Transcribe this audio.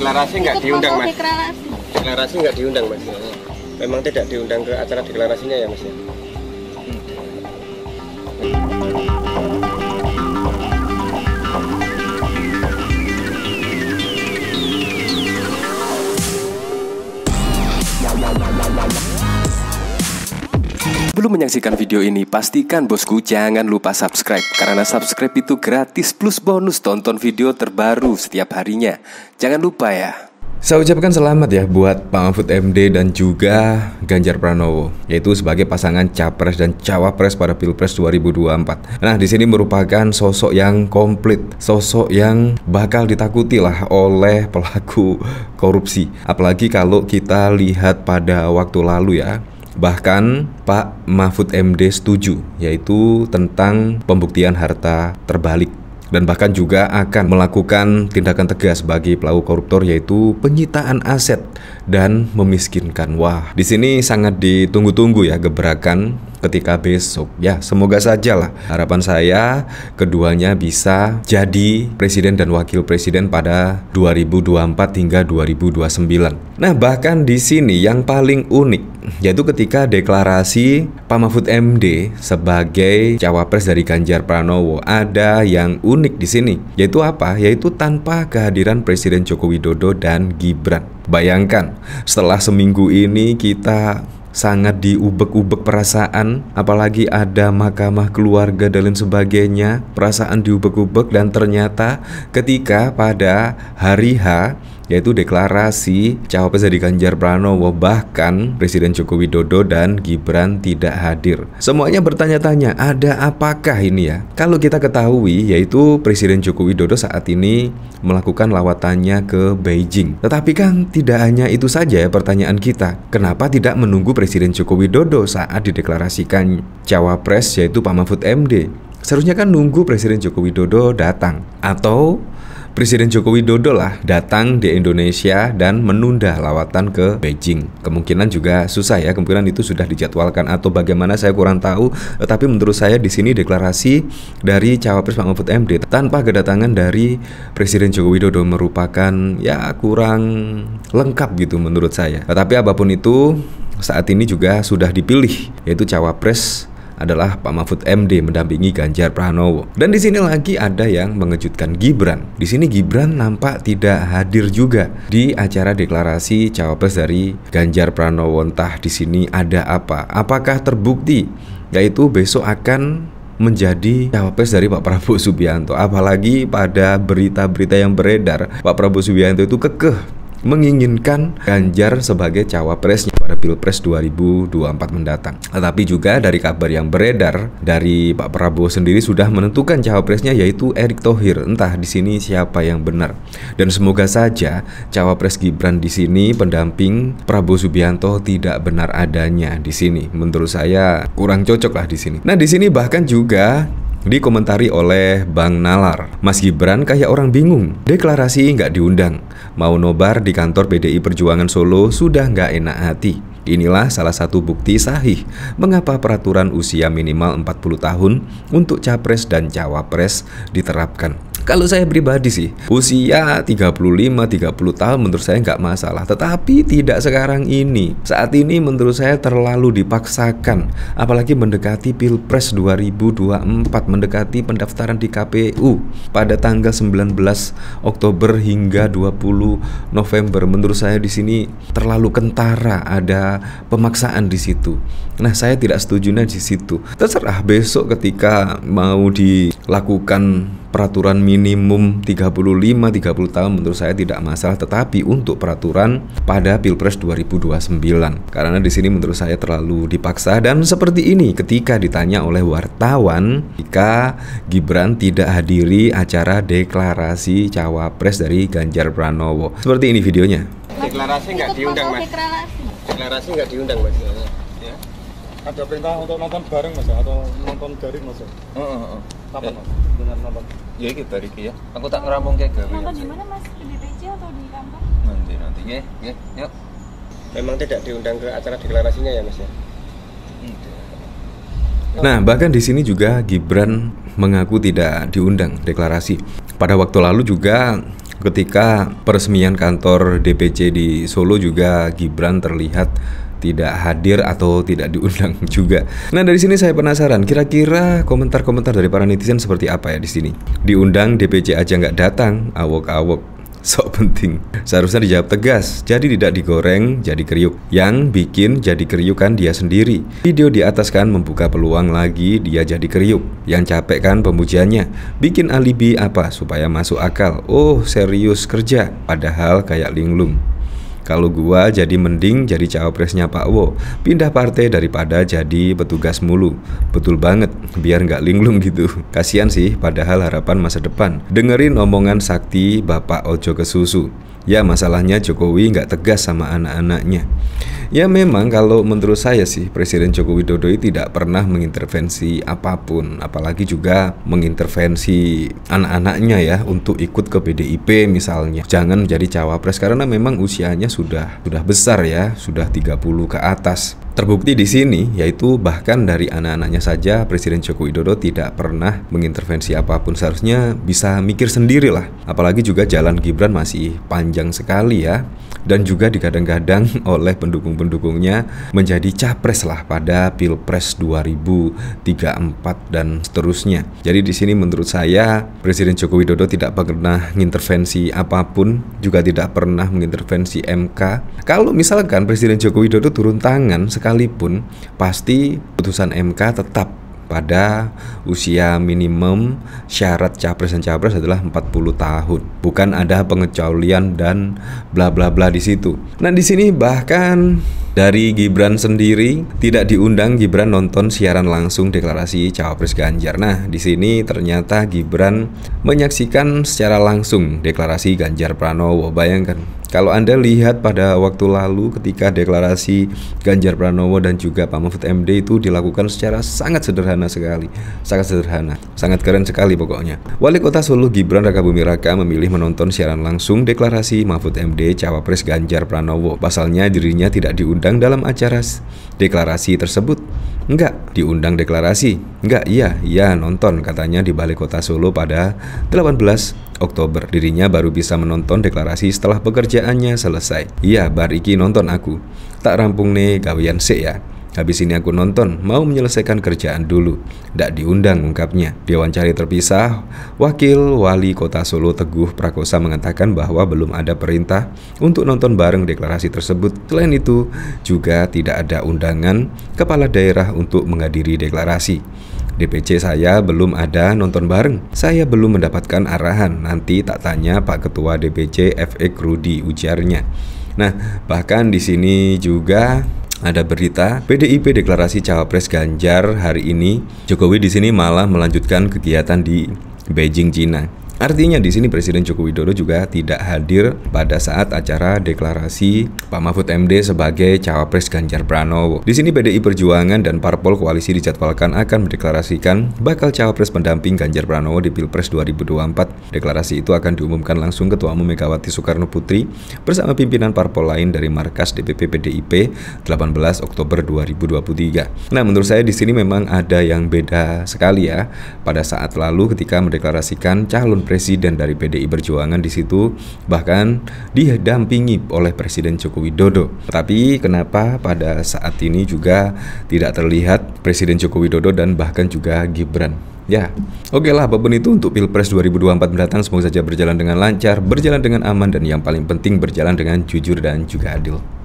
deklarasi nggak diundang mas? Deklarasi. Deklarasi nggak diundang mas? Memang tidak diundang ke acara deklarasinya ya mas ya? Hmm. Sebelum menyaksikan video ini, pastikan bosku jangan lupa subscribe karena subscribe itu gratis plus bonus tonton video terbaru setiap harinya. Jangan lupa ya. Saya ucapkan selamat ya buat Pak Mahfud MD dan juga Ganjar Pranowo yaitu sebagai pasangan capres dan cawapres pada Pilpres 2024. Nah, di sini merupakan sosok yang komplit, sosok yang bakal ditakuti lah oleh pelaku korupsi. Apalagi kalau kita lihat pada waktu lalu ya, Bahkan Pak Mahfud MD setuju, yaitu tentang pembuktian harta terbalik dan bahkan juga akan melakukan tindakan tegas bagi pelaku koruptor yaitu penyitaan aset dan memiskinkan. Wah, di sini sangat ditunggu-tunggu ya gebrakan ketika besok. Ya, semoga saja lah. harapan saya keduanya bisa jadi presiden dan wakil presiden pada 2024 hingga 2029. Nah, bahkan di sini yang paling unik yaitu ketika deklarasi Pak Mahfud MD sebagai cawapres dari Ganjar Pranowo ada yang unik di sini yaitu apa? Yaitu tanpa kehadiran Presiden Joko Widodo dan Gibran. Bayangkan, setelah seminggu ini kita sangat diubek-ubek perasaan apalagi ada mahkamah keluarga dan lain sebagainya perasaan diubek-ubek dan ternyata ketika pada hari H yaitu deklarasi cawapres dari Ganjar Pranowo bahkan Presiden Joko Widodo dan Gibran tidak hadir. Semuanya bertanya-tanya, ada apakah ini ya? Kalau kita ketahui yaitu Presiden Joko Widodo saat ini melakukan lawatannya ke Beijing. Tetapi kan tidak hanya itu saja ya pertanyaan kita. Kenapa tidak menunggu Presiden Joko Widodo saat dideklarasikan cawapres yaitu Pak Mahfud MD? Seharusnya kan nunggu Presiden Joko Widodo datang atau Presiden Joko Widodo lah datang di Indonesia dan menunda lawatan ke Beijing. Kemungkinan juga susah ya, kemungkinan itu sudah dijadwalkan atau bagaimana saya kurang tahu. Eh, tapi menurut saya di sini deklarasi dari cawapres Pak Mahfud MD tanpa kedatangan dari Presiden Joko Widodo merupakan ya kurang lengkap gitu menurut saya. Tapi apapun itu saat ini juga sudah dipilih yaitu cawapres adalah Pak Mahfud MD mendampingi Ganjar Pranowo. Dan di sini lagi ada yang mengejutkan Gibran. Di sini Gibran nampak tidak hadir juga di acara deklarasi cawapres dari Ganjar Pranowo. Entah di sini ada apa. Apakah terbukti yaitu besok akan menjadi cawapres dari Pak Prabowo Subianto. Apalagi pada berita-berita yang beredar, Pak Prabowo Subianto itu kekeh menginginkan Ganjar sebagai cawapresnya pada Pilpres 2024 mendatang. Tetapi juga dari kabar yang beredar dari Pak Prabowo sendiri sudah menentukan cawapresnya yaitu Erick Thohir. Entah di sini siapa yang benar. Dan semoga saja cawapres Gibran di sini pendamping Prabowo Subianto tidak benar adanya di sini. Menurut saya kurang cocok lah di sini. Nah, di sini bahkan juga Dikomentari oleh Bang Nalar, Mas Gibran kayak orang bingung. Deklarasi nggak diundang, mau nobar di kantor PDI Perjuangan Solo sudah nggak enak hati. Inilah salah satu bukti sahih mengapa peraturan usia minimal 40 tahun untuk capres dan cawapres diterapkan. Kalau saya pribadi sih, usia 35-30 tahun menurut saya nggak masalah. Tetapi tidak sekarang ini. Saat ini menurut saya terlalu dipaksakan. Apalagi mendekati Pilpres 2024, mendekati pendaftaran di KPU pada tanggal 19 Oktober hingga 20 November. Menurut saya di sini terlalu kentara, ada pemaksaan di situ. Nah, saya tidak setuju di situ. Terserah besok ketika mau di lakukan peraturan minimum 35-30 tahun menurut saya tidak masalah tetapi untuk peraturan pada Pilpres 2029 karena di sini menurut saya terlalu dipaksa dan seperti ini ketika ditanya oleh wartawan jika Gibran tidak hadiri acara deklarasi cawapres dari Ganjar Pranowo seperti ini videonya deklarasi nggak diundang mas deklarasi nggak diundang mas ya. ada perintah untuk nonton bareng mas ya? atau nonton daring mas uh, uh, uh. Kapan eh. mas? Benar nonton? Ya kita Riki ya. Aku tak ngerampung kayak gawe. Nonton ya. di mana mas? Di BPJ atau di kantor? Nanti nanti ya, ya, yuk. Memang tidak diundang ke acara deklarasinya ya mas ya? Nah, bahkan di sini juga Gibran mengaku tidak diundang deklarasi. Pada waktu lalu juga ketika peresmian kantor DPC di Solo juga Gibran terlihat tidak hadir atau tidak diundang juga. Nah dari sini saya penasaran, kira-kira komentar-komentar dari para netizen seperti apa ya di sini? Diundang DPC aja nggak datang, awok-awok. Sok penting Seharusnya dijawab tegas Jadi tidak digoreng, jadi keriuk. Yang bikin jadi keriuk kan dia sendiri Video di atas kan membuka peluang lagi Dia jadi keriuk. Yang capek kan pemujiannya Bikin alibi apa supaya masuk akal Oh serius kerja Padahal kayak linglung kalau gua jadi mending jadi cawapresnya Pak Wo, pindah partai daripada jadi petugas mulu. Betul banget, biar nggak linglung gitu. Kasian sih, padahal harapan masa depan. Dengerin omongan sakti Bapak Ojo ke Susu. Ya masalahnya Jokowi nggak tegas sama anak-anaknya. Ya memang kalau menurut saya sih Presiden Joko Widodo tidak pernah mengintervensi apapun Apalagi juga mengintervensi anak-anaknya ya untuk ikut ke PDIP misalnya Jangan menjadi cawapres karena memang usianya sudah sudah besar ya Sudah 30 ke atas Terbukti di sini, yaitu bahkan dari anak-anaknya saja, Presiden Joko Widodo tidak pernah mengintervensi apapun. Seharusnya bisa mikir sendiri lah. Apalagi juga jalan Gibran masih panjang sekali ya. Dan juga digadang-gadang oleh pendukung-pendukungnya menjadi capres lah pada Pilpres 2034 dan seterusnya. Jadi di sini menurut saya, Presiden Joko Widodo tidak pernah mengintervensi apapun, juga tidak pernah mengintervensi MK. Kalau misalkan Presiden Joko Widodo turun tangan sekarang sekalipun, pasti putusan MK tetap pada usia minimum syarat capres dan capres adalah 40 tahun. Bukan ada pengecualian dan bla bla bla di situ. Nah, di sini bahkan dari Gibran sendiri tidak diundang Gibran nonton siaran langsung deklarasi cawapres Ganjar. Nah, di sini ternyata Gibran menyaksikan secara langsung deklarasi Ganjar Pranowo. Bayangkan kalau Anda lihat pada waktu lalu ketika deklarasi Ganjar Pranowo dan juga Pak Mahfud MD itu dilakukan secara sangat sederhana sekali. Sangat sederhana, sangat keren sekali pokoknya. Wali Kota Solo Gibran Raka Bumi Raka memilih menonton siaran langsung deklarasi Mahfud MD Cawapres Ganjar Pranowo. Pasalnya dirinya tidak diundang dalam acara deklarasi tersebut. Enggak, diundang deklarasi. Enggak, iya, iya nonton katanya di Balai Kota Solo pada 18 Oktober. Dirinya baru bisa menonton deklarasi setelah pekerjaannya selesai. Iya, bar nonton aku. Tak rampung nih gawian sik ya. Habis ini aku nonton, mau menyelesaikan kerjaan dulu. Tidak diundang, ungkapnya. Diwawancari terpisah, Wakil Wali Kota Solo Teguh Prakosa mengatakan bahwa belum ada perintah untuk nonton bareng deklarasi tersebut. Selain itu, juga tidak ada undangan kepala daerah untuk menghadiri deklarasi. DPC saya belum ada nonton bareng. Saya belum mendapatkan arahan. Nanti tak tanya Pak Ketua DPC FE Krudi, ujarnya. Nah, bahkan di sini juga ada berita PDIP deklarasi cawapres Ganjar hari ini. Jokowi di sini malah melanjutkan kegiatan di Beijing, Cina. Artinya di sini Presiden Joko Widodo juga tidak hadir pada saat acara deklarasi Pak Mahfud MD sebagai cawapres Ganjar Pranowo. Di sini PDI Perjuangan dan parpol koalisi dijadwalkan akan mendeklarasikan bakal cawapres pendamping Ganjar Pranowo di Pilpres 2024. Deklarasi itu akan diumumkan langsung Ketua Umum Megawati Soekarno Putri bersama pimpinan parpol lain dari markas DPP PDIP 18 Oktober 2023. Nah, menurut saya di sini memang ada yang beda sekali ya pada saat lalu ketika mendeklarasikan calon presiden dari PDI Perjuangan di situ bahkan didampingi oleh Presiden Joko Widodo. Tapi kenapa pada saat ini juga tidak terlihat Presiden Joko Widodo dan bahkan juga Gibran? Ya, oke okay lah apapun itu untuk Pilpres 2024 mendatang semoga saja berjalan dengan lancar, berjalan dengan aman dan yang paling penting berjalan dengan jujur dan juga adil.